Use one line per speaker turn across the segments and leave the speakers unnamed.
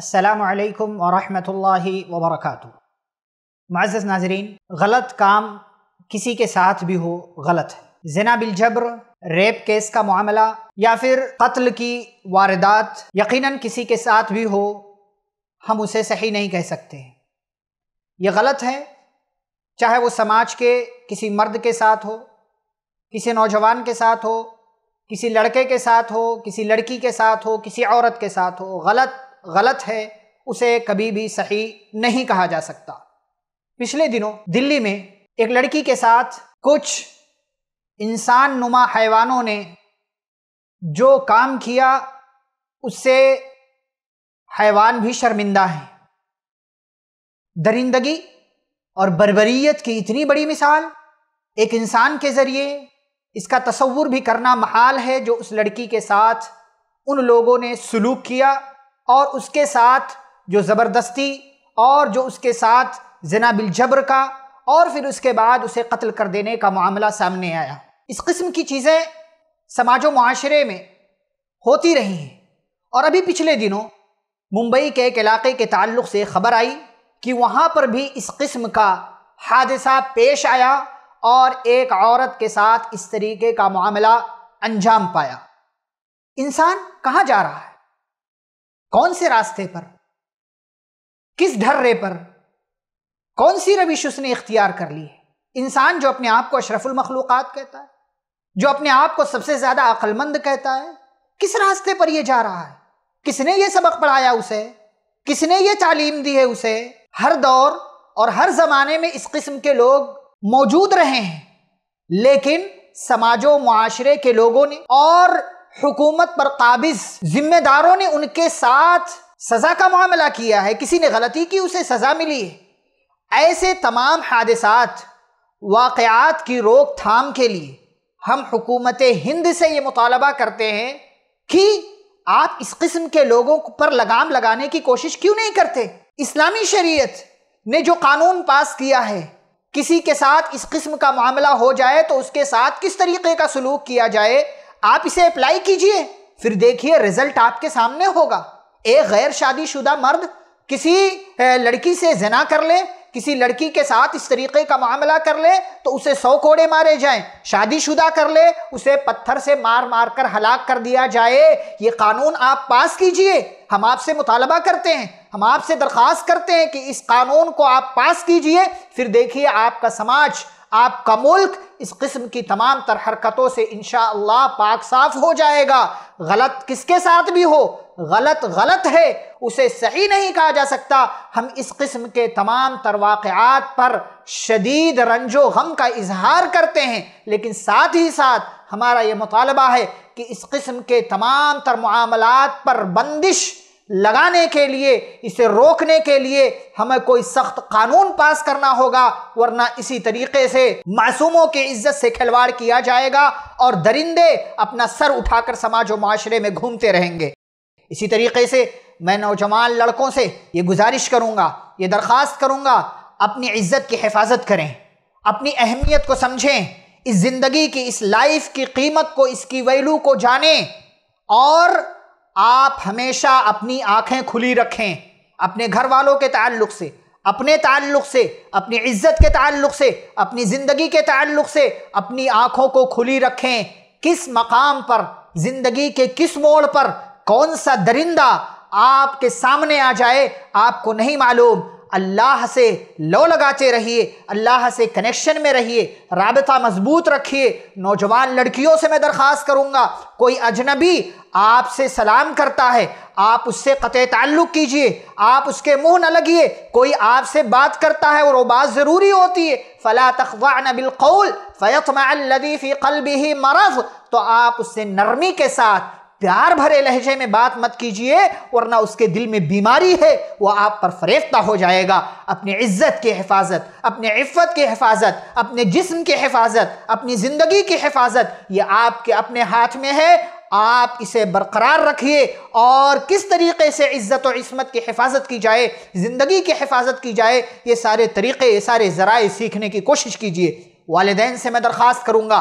असलकम वरहमत वबरक मज़ नाजरीन गलत काम किसी के साथ भी हो गलत है जना बिलजब्र रेप केस का मामला या फिर कत्ल की वारदात यकीनन किसी के साथ भी हो हम उसे सही नहीं कह सकते हैं ये गलत है चाहे वो समाज के किसी मर्द के साथ हो किसी नौजवान के साथ हो किसी लड़के के साथ हो किसी लड़की के साथ हो किसी औरत के साथ हो गलत गलत है उसे कभी भी सही नहीं कहा जा सकता पिछले दिनों दिल्ली में एक लड़की के साथ कुछ इंसान नुमा हैवानों ने जो काम किया उससे हैवान भी शर्मिंदा हैं दरिंदगी और बरबरीत की इतनी बड़ी मिसाल एक इंसान के ज़रिए इसका तस्वुर भी करना महाल है जो उस लड़की के साथ उन लोगों ने सलूक किया और उसके साथ जो ज़बरदस्ती और जो उसके साथ जना बिलजबर का और फिर उसके बाद उसे कत्ल कर देने का मामला सामने आया इस किस्म की चीज़ें समाजों माशरे में होती रही हैं और अभी पिछले दिनों मुंबई के एक इलाके के ताल्लुक से खबर आई कि वहाँ पर भी इस किस्म का हादसा पेश आया और एक औरत के साथ इस तरीके का मामला अंजाम पाया इंसान कहाँ जा रहा है कौन से रास्ते पर किस ढर्रे पर कौन सी रविश उसने इख्तियार कर ली है इंसान जो अपने आप को अशरफुल मखलूक़ात कहता है जो अपने आप को सबसे ज़्यादा अकलमंद कहता है किस रास्ते पर यह जा रहा है किसने ये सबक पढ़ाया उसे किसने ये तालीम दी है उसे हर दौर और हर ज़माने में इस किस्म के लोग मौजूद रहे हैं लेकिन समाजों माशरे के लोगों ने और हुकूमत पर काबिज जिम्मेदारों ने उनके साथ सज़ा का मामला किया है किसी ने गलती की उसे सज़ा मिली है ऐसे तमाम हादसात वाक़ात की रोकथाम के लिए हम हुकूमत हिंद से ये मुतालबा करते हैं कि आप इस किस्म के लोगों पर लगाम लगाने की कोशिश क्यों नहीं करते इस्लामी शरीयत ने जो कानून पास किया है किसी के साथ इस किस्म का मामला हो जाए तो उसके साथ किस तरीके का सलूक किया जाए आप इसे अप्लाई कीजिए फिर देखिए रिजल्ट आपके सामने होगा एक गैर शादीशुदा मर्द किसी लड़की से जना कर ले किसी लड़की के साथ इस तरीके का मामला कर ले तो उसे सौ कोड़े मारे जाएं शादीशुदा कर ले उसे पत्थर से मार मार कर हलाक कर दिया जाए ये कानून आप पास कीजिए हम आपसे मुतालबा करते हैं हम आपसे दरख्वास्त करते हैं कि इस कानून को आप पास कीजिए फिर देखिए आपका समाज आपका मुल्क इस किस्म की तमाम तर हरकतों से इन पाक साफ हो जाएगा गलत किसके साथ भी हो गलत गलत है उसे सही नहीं कहा जा सकता हम इस किस्म के तमाम तर वाक़ात पर शदीद रंजो गम का इजहार करते हैं लेकिन साथ ही साथ हमारा ये मुतालबा है कि इस किस्म के तमाम तर मामलात पर बंदिश लगाने के लिए इसे रोकने के लिए हमें कोई सख्त कानून पास करना होगा वरना इसी तरीके से मासूमों के इज्जत से खिलवाड़ किया जाएगा और दरिंदे अपना सर उठाकर समाज और माशरे में घूमते रहेंगे इसी तरीके से मैं नौजवान लड़कों से ये गुजारिश करूँगा ये दरख्वास्त करूँगा अपनी इज्जत की हिफाजत करें अपनी अहमियत को समझें इस ज़िंदगी की इस लाइफ की कीमत को इसकी वैल्यू को जानें और आप हमेशा अपनी आंखें खुली रखें अपने घर वालों के ताल्लुक से अपने ताल्लुक से अपनी इज्जत के ताल्लुक से अपनी ज़िंदगी के ताल्लुक से अपनी आंखों को खुली रखें किस मकाम पर ज़िंदगी के किस मोड़ पर कौन सा दरिंदा आपके सामने आ जाए आपको नहीं मालूम अल्लाह से लो लगाते रहिए अल्लाह से कनेक्शन में रहिए रबता मजबूत रखिए नौजवान लड़कियों से मैं दरख्वास्त करूँगा कोई अजनबी आपसे सलाम करता है आप उससे क़त ताल्लुक़ कीजिए आप उसके मुंह न लगिए कोई आपसे बात करता है और वो बात ज़रूरी होती है फ़ला फ़ैतमा लदीफ़ी कल भी ही मरज़ तो आप उससे नरमी के साथ प्यार भरे लहजे में बात मत कीजिए वरना उसके दिल में बीमारी है वह आप पर फरेफ्ता हो जाएगा अपने इज्जत की हिफाजत अपने इफ़्फ़त की हिफाजत अपने जिस्म की हिफाजत अपनी ज़िंदगी की हिफाजत ये आपके अपने हाथ में है आप इसे बरकरार रखिए और किस तरीके से इज़्ज़त और इसमत की हिफाजत की जाए ज़िंदगी की हिफाजत की जाए ये सारे तरीक़े ये सारे ज़राए सीखने की कोशिश कीजिए वालदेन से मैं दरख्वास्त करूँगा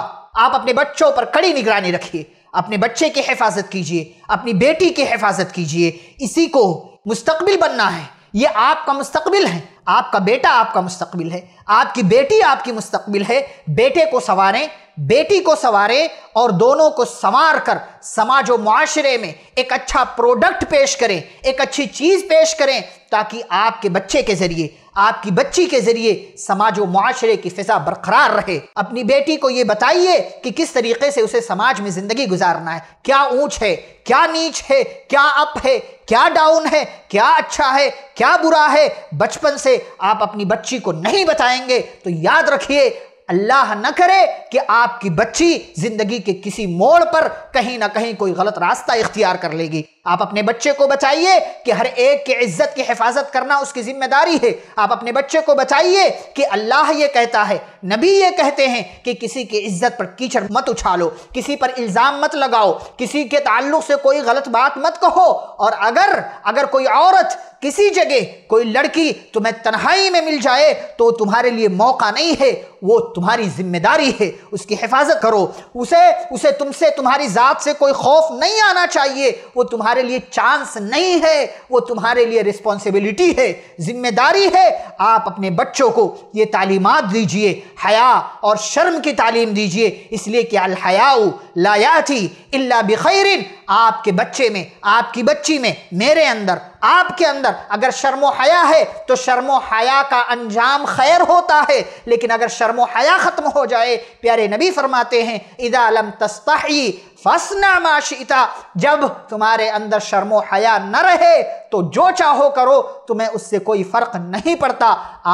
आप अपने बच्चों पर कड़ी निगरानी रखिए अपने बच्चे की हिफाजत कीजिए अपनी बेटी की हिफाजत कीजिए इसी को मुस्तबिल बनना है ये आपका मुस्तकबिल है आपका बेटा आपका मुस्तकबिल है आपकी बेटी आपकी मुस्तबिल है बेटे को संवारें बेटी को संवारें और दोनों को संवार कर समाज और माशरे में एक अच्छा प्रोडक्ट पेश करें एक अच्छी चीज़ पेश करें ताकि आपके बच्चे के ज़रिए आपकी बच्ची के जरिए समाज व माशरे की फिजा बरकरार रहे अपनी बेटी को ये बताइए कि किस तरीके से उसे समाज में ज़िंदगी गुजारना है क्या ऊंच है क्या नीच है क्या अप है क्या डाउन है क्या अच्छा है क्या बुरा है बचपन से आप अपनी बच्ची को नहीं बताएंगे तो याद रखिए अल्लाह न करे कि आपकी बच्ची ज़िंदगी के किसी मोड़ पर कहीं ना कहीं कोई गलत रास्ता इख्तियार कर लेगी आप अपने बच्चे को बचाइए कि हर एक के इज्जत की हिफाजत करना उसकी जिम्मेदारी है आप अपने बच्चे को बचाइए कि अल्लाह ये कहता है नबी ये कहते हैं कि किसी की इज्जत पर कीचड़ मत उछालो किसी पर इल्ज़ाम मत लगाओ किसी के ताल्लुक से कोई गलत बात मत कहो और अगर अगर कोई औरत किसी जगह कोई लड़की तुम्हें तन्हाई में मिल जाए तो तुम्हारे लिए मौका नहीं है वो तुम्हारी जिम्मेदारी है उसकी हिफाजत करो उसे उसे तुमसे तुम्हारी ज़ात से कोई खौफ नहीं आना चाहिए वो तुम्हारे लिए चांस नहीं है वो तुम्हारे लिए रिस्पॉन्सिबिलिटी है जिम्मेदारी है आप अपने बच्चों को ये तालीमत दीजिए हया और शर्म की तालीम दीजिए इसलिए कि अलहयाऊ लायाती इल्ला बखैरिन आपके बच्चे में आपकी बच्ची में मेरे अंदर आपके अंदर अगर शर्म हया है तो शर्मो हया का अंजाम खैर होता है लेकिन अगर शर्मो हया ख़त्म हो जाए प्यारे नबी फरमाते हैं इदा लम तस्ताही फसना माशिता जब तुम्हारे अंदर शर्म हया न रहे तो जो चाहो करो तुम्हें उससे कोई फ़र्क नहीं पड़ता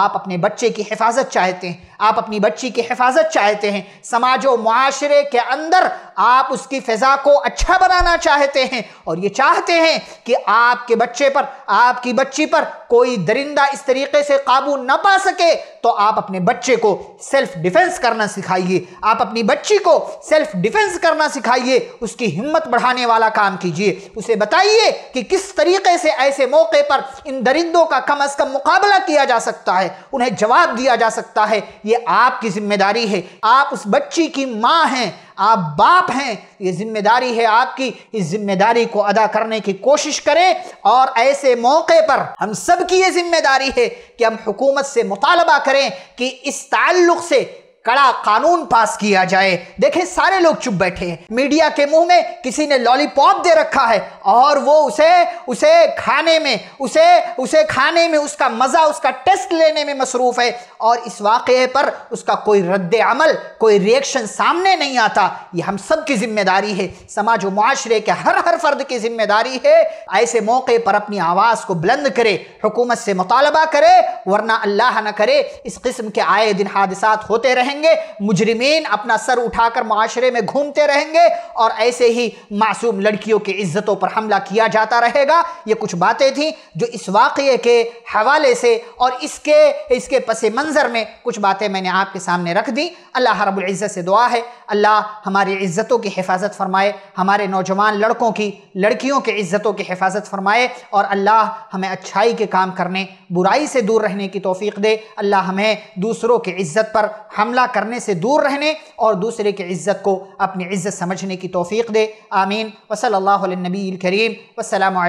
आप अपने बच्चे की हिफाजत चाहते हैं आप अपनी बच्ची की हिफाजत चाहते हैं समाज व माशरे के अंदर आप उसकी फ़िज़ा को अच्छा बनाना चाहते हैं और ये चाहते हैं कि आपके बच्चे पर आपकी बच्ची पर कोई दरिंदा इस तरीके से काबू ना पा सके तो आप अपने बच्चे को सेल्फ डिफेंस करना सिखाइए आप अपनी बच्ची को सेल्फ डिफेंस करना सिखाइए उसकी हिम्मत बढ़ाने वाला काम कीजिए उसे बताइए कि किस तरीके से ऐसे मौके पर इन दरिंदों का कम अज़ कम मुकाबला किया जा सकता है उन्हें जवाब दिया जा सकता है ये आपकी जिम्मेदारी है आप उस बच्ची की माँ हैं आप बाप हैं ये जिम्मेदारी है आपकी इस जिम्मेदारी को अदा करने की कोशिश करें और ऐसे मौके पर हम सब की ये जिम्मेदारी है कि हम हुकूमत से मुतालबा करें कि इस ताल्लुक़ से कड़ा कानून पास किया जाए देखें सारे लोग चुप बैठे हैं मीडिया के मुंह में किसी ने लॉलीपॉप दे रखा है और वो उसे उसे खाने में उसे उसे खाने में उसका मज़ा उसका टेस्ट लेने में मसरूफ़ है और इस वाक़े पर उसका कोई रद्द अमल कोई रिएक्शन सामने नहीं आता ये हम सब की जिम्मेदारी है समाज व माशरे के हर हर फर्द की जिम्मेदारी है ऐसे मौके पर अपनी आवाज़ को बुलंद करे हुकूमत से मुतालबा करे वरना अल्लाह न करे इस किस्म के आए दिन हादसा होते रहें रहेंगे मुजरिमीन अपना सर उठाकर माशरे में घूमते रहेंगे और ऐसे ही मासूम लड़कियों की इज्जतों पर हमला किया जाता रहेगा ये कुछ बातें थी जो इस वाक़े के हवाले से और इसके इसके पस मंज़र में कुछ बातें मैंने आपके सामने रख दी अल्लाह रबुल्ज़त से दुआ है अल्लाह हमारी इज़्ज़तों की हिफाजत फरमाए हमारे नौजवान लड़कों की लड़कियों के इज़्ज़तों की हिफाजत फरमाए और अल्लाह हमें अच्छाई के काम करने बुराई से दूर रहने की तोफ़ी दे अल्लाह हमें दूसरों की इज़्ज़त पर हमला झगड़ा करने से दूर रहने और दूसरे की इज्जत को अपनी इज्जत समझने की तोफ़ी दे आमीन वसल नबी करीम वसलम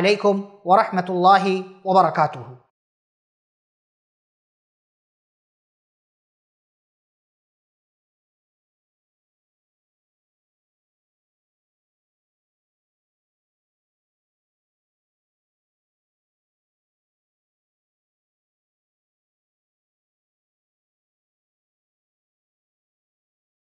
वरहमल वर्का